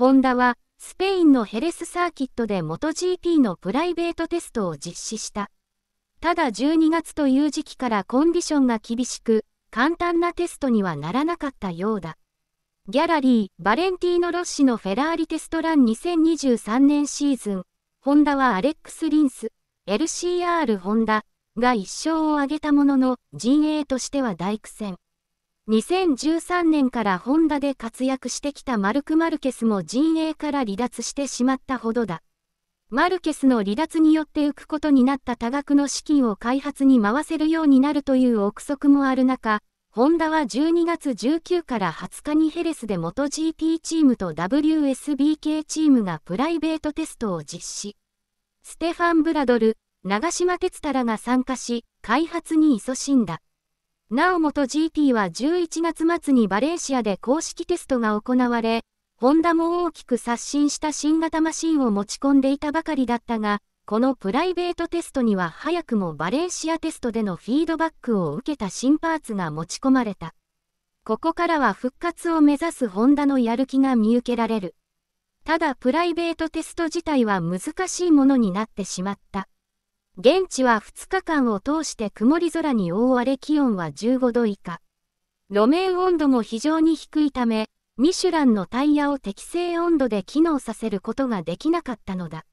ホンダは、スペインのヘレスサーキットで MotoGP のプライベートテストを実施した。ただ12月という時期からコンディションが厳しく、簡単なテストにはならなかったようだ。ギャラリー、バレンティーノ・ロッシのフェラーリテストラン2023年シーズン、ホンダはアレックス・リンス、LCR ホンダが1勝を挙げたものの、陣営としては大苦戦。2013年からホンダで活躍してきたマルク・マルケスも陣営から離脱してしまったほどだ。マルケスの離脱によって浮くことになった多額の資金を開発に回せるようになるという憶測もある中、ホンダは12月19から20日にヘレスで元 GP チームと WSBK チームがプライベートテストを実施。ステファン・ブラドル、長島哲太らが参加し、開発に勤しんだ。なお元 GP は11月末にバレンシアで公式テストが行われ、ホンダも大きく刷新した新型マシンを持ち込んでいたばかりだったが、このプライベートテストには早くもバレンシアテストでのフィードバックを受けた新パーツが持ち込まれた。ここからは復活を目指すホンダのやる気が見受けられる。ただプライベートテスト自体は難しいものになってしまった。現地は2日間を通して曇り空に覆われ気温は15度以下。路面温度も非常に低いため、ミシュランのタイヤを適正温度で機能させることができなかったのだ。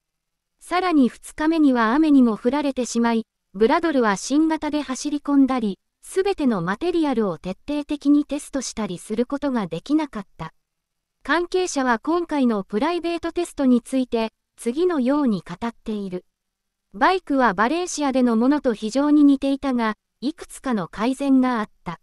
さらに2日目には雨にも降られてしまい、ブラドルは新型で走り込んだり、すべてのマテリアルを徹底的にテストしたりすることができなかった。関係者は今回のプライベートテストについて、次のように語っている。バイクはバレーシアでのものと非常に似ていたが、いくつかの改善があった。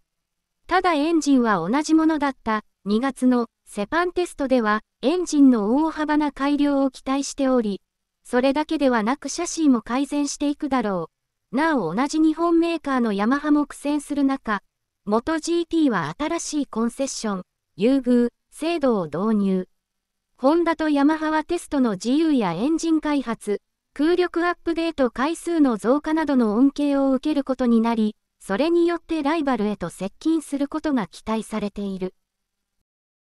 ただエンジンは同じものだった。2月のセパンテストでは、エンジンの大幅な改良を期待しており、それだけではなくシャシーも改善していくだろう。なお同じ日本メーカーのヤマハも苦戦する中、元 g t g p は新しいコンセッション、優遇、制度を導入。ホンダとヤマハはテストの自由やエンジン開発、空力アップデート回数の増加などの恩恵を受けることになり、それによってライバルへと接近することが期待されている。